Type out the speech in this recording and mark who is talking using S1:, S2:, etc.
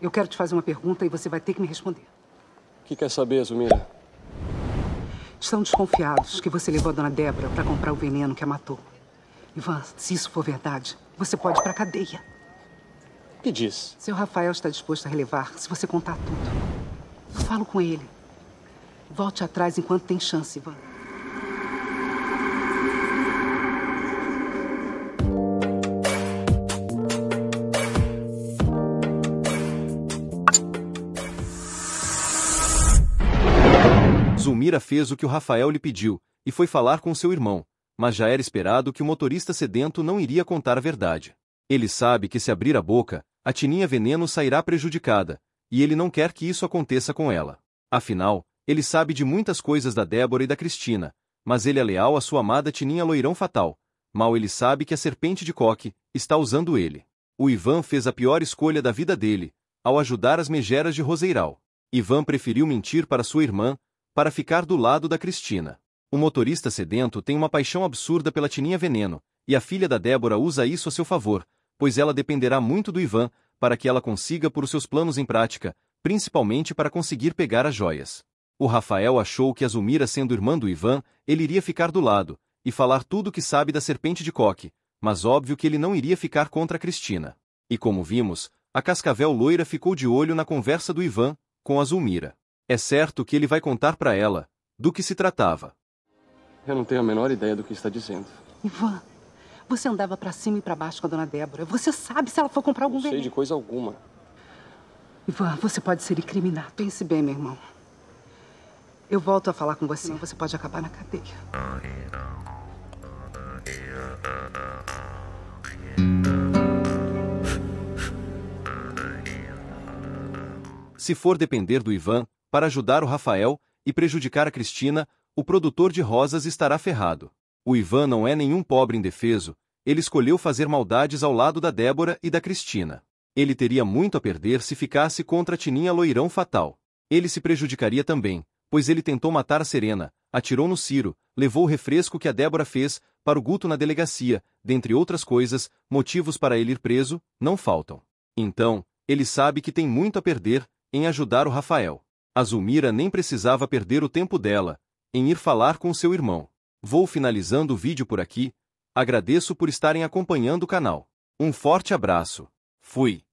S1: Eu quero te fazer uma pergunta e você vai ter que me responder.
S2: O que quer saber, Zumira?
S1: Estão desconfiados que você levou a dona Débora para comprar o veneno que a matou. Ivan, se isso for verdade, você pode ir para cadeia. O que diz? Seu Rafael está disposto a relevar se você contar tudo. Falo com ele. Volte atrás enquanto tem chance, Ivan.
S2: Zulmira fez o que o Rafael lhe pediu, e foi falar com seu irmão, mas já era esperado que o motorista sedento não iria contar a verdade. Ele sabe que se abrir a boca, a tininha veneno sairá prejudicada, e ele não quer que isso aconteça com ela. Afinal, ele sabe de muitas coisas da Débora e da Cristina, mas ele é leal à sua amada tininha loirão fatal. Mal ele sabe que a serpente de coque está usando ele. O Ivan fez a pior escolha da vida dele, ao ajudar as megeras de Roseiral. Ivan preferiu mentir para sua irmã, para ficar do lado da Cristina. O motorista sedento tem uma paixão absurda pela tininha veneno, e a filha da Débora usa isso a seu favor, pois ela dependerá muito do Ivan para que ela consiga pôr os seus planos em prática, principalmente para conseguir pegar as joias. O Rafael achou que a Zulmira sendo irmã do Ivan, ele iria ficar do lado, e falar tudo o que sabe da serpente de coque, mas óbvio que ele não iria ficar contra Cristina. E como vimos, a cascavel loira ficou de olho na conversa do Ivan com a Zulmira. É certo que ele vai contar para ela do que se tratava. Eu não tenho a menor ideia do que está dizendo.
S1: Ivan, você andava para cima e para baixo com a dona Débora. Você sabe se ela for comprar algum não sei de
S2: coisa alguma.
S1: Ivan, você pode ser incriminado. Pense bem, meu irmão. Eu volto a falar com você, você pode acabar na cadeia.
S2: Se for depender do Ivan, para ajudar o Rafael e prejudicar a Cristina, o produtor de rosas estará ferrado. O Ivan não é nenhum pobre indefeso, ele escolheu fazer maldades ao lado da Débora e da Cristina. Ele teria muito a perder se ficasse contra a Tininha Loirão Fatal. Ele se prejudicaria também, pois ele tentou matar a Serena, atirou no Ciro, levou o refresco que a Débora fez para o Guto na delegacia, dentre outras coisas, motivos para ele ir preso, não faltam. Então, ele sabe que tem muito a perder em ajudar o Rafael. Azumira nem precisava perder o tempo dela, em ir falar com seu irmão. Vou finalizando o vídeo por aqui, agradeço por estarem acompanhando o canal. Um forte abraço. Fui.